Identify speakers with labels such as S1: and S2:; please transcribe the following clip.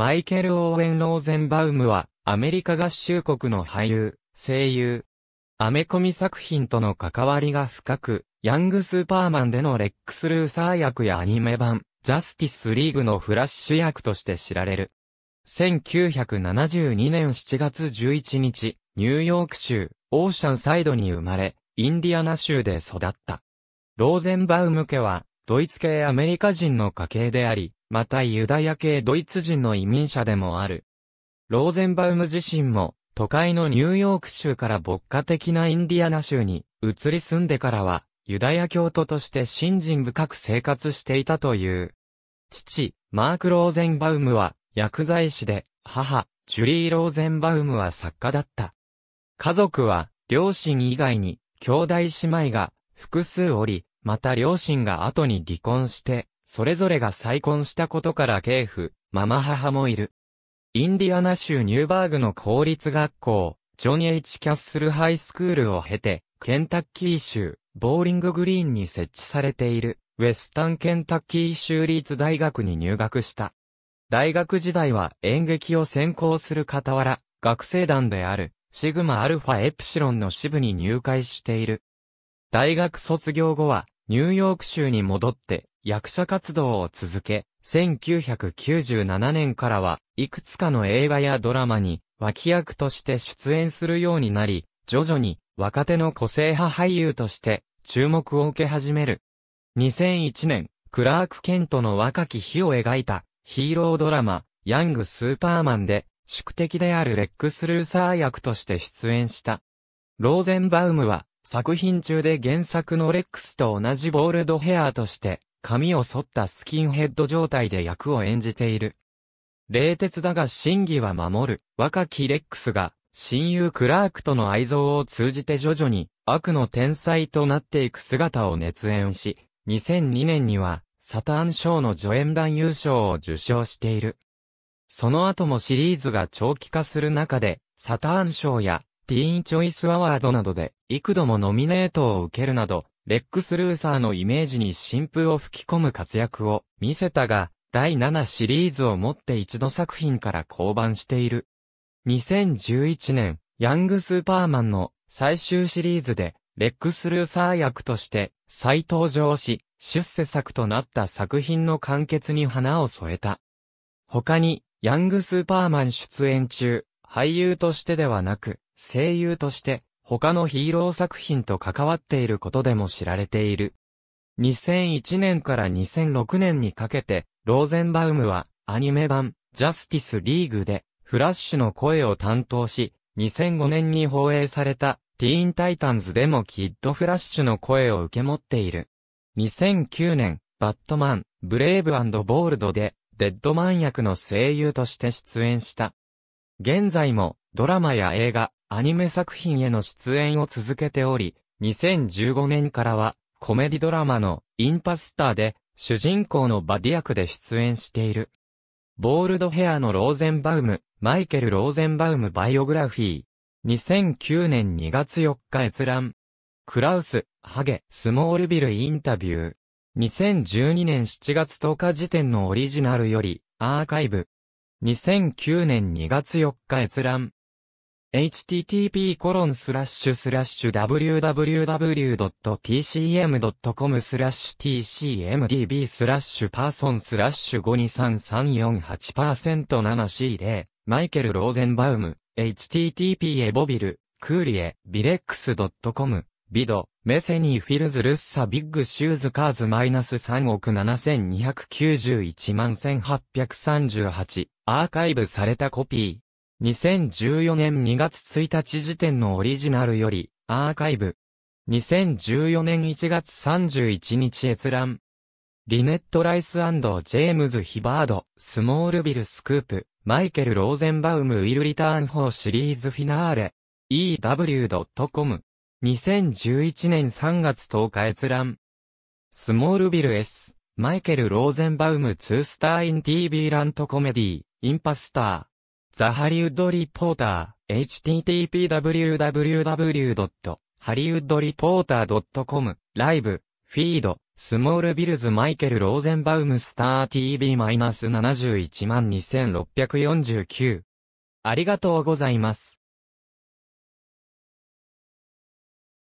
S1: マイケル・オーウェン・ローゼンバウムは、アメリカ合衆国の俳優、声優。アメコミ作品との関わりが深く、ヤングスーパーマンでのレックス・ルーサー役やアニメ版、ジャスティス・リーグのフラッシュ役として知られる。1972年7月11日、ニューヨーク州、オーシャンサイドに生まれ、インディアナ州で育った。ローゼンバウム家は、ドイツ系アメリカ人の家系であり、またユダヤ系ドイツ人の移民者でもある。ローゼンバウム自身も、都会のニューヨーク州から牧歌的なインディアナ州に移り住んでからは、ユダヤ教徒として信心深く生活していたという。父、マーク・ローゼンバウムは薬剤師で、母、ジュリー・ローゼンバウムは作家だった。家族は、両親以外に、兄弟姉妹が複数おり、また両親が後に離婚して、それぞれが再婚したことから系譜、ママ母もいる。インディアナ州ニューバーグの公立学校、ジョニエイチ・キャッスルハイスクールを経て、ケンタッキー州、ボーリンググリーンに設置されている、ウェスタンケンタッキー州立大学に入学した。大学時代は演劇を専攻する傍ら、学生団である、シグマアルファエプシロンの支部に入会している。大学卒業後は、ニューヨーク州に戻って、役者活動を続け、1997年からは、いくつかの映画やドラマに、脇役として出演するようになり、徐々に、若手の個性派俳優として、注目を受け始める。2001年、クラーク・ケントの若き日を描いた、ヒーロードラマ、ヤング・スーパーマンで、宿敵であるレックス・ルーサー役として出演した。ローゼンバウムは、作品中で原作のレックスと同じボールドヘアーとして、髪を剃ったスキンヘッド状態で役を演じている。冷徹だが真偽は守る、若きレックスが、親友クラークとの愛憎を通じて徐々に、悪の天才となっていく姿を熱演し、2002年には、サターン賞の助演団優勝を受賞している。その後もシリーズが長期化する中で、サターン賞や、ティーンチョイスアワードなどで、幾度もノミネートを受けるなど、レックス・ルーサーのイメージに新風を吹き込む活躍を見せたが、第7シリーズをもって一度作品から降板している。2011年、ヤング・スーパーマンの最終シリーズで、レックス・ルーサー役として再登場し、出世作となった作品の完結に花を添えた。他に、ヤング・スーパーマン出演中、俳優としてではなく、声優として、他のヒーロー作品と関わっていることでも知られている。2001年から2006年にかけて、ローゼンバウムはアニメ版ジャスティスリーグでフラッシュの声を担当し、2005年に放映されたティーンタイタンズでもキッドフラッシュの声を受け持っている。2009年、バットマン、ブレイブボールドで、デッドマン役の声優として出演した。現在も、ドラマや映画、アニメ作品への出演を続けており、2015年からは、コメディドラマのインパスターで、主人公のバディ役で出演している。ボールドヘアのローゼンバウム、マイケル・ローゼンバウムバイオグラフィー。2009年2月4日閲覧。クラウス、ハゲ、スモールビルインタビュー。2012年7月10日時点のオリジナルより、アーカイブ。2009年2月4日閲覧。http://www.tcm.com スラッシュ tcmdb スラッシュパーソンスラッシュ5 2 3 3 4 8 7 c 0マイケル・ローゼンバウム http エボビルクーリエビレックス .com ビドメセニーフィルズルッサビッグシューズカーズマイナス3億7291万1838アーカイブされたコピー2014年2月1日時点のオリジナルより、アーカイブ。2014年1月31日閲覧。リネット・ライスジェームズ・ヒバード、スモールビル・スクープ、マイケル・ローゼンバウム・ウィル・リターン・ーシリーズ・フィナーレ、ew.com。2011年3月10日閲覧。スモールビル S、マイケル・ローゼンバウム・ツースター・イン・ティービーラント・コメディ、インパスター。ザ・ハリウッド・リポーター、http://www.hollywoodreporter.com、ライブ、フィード、スモールビルズ・マイケル・ローゼンバウム・スター TV-7121649。ありがとうございます。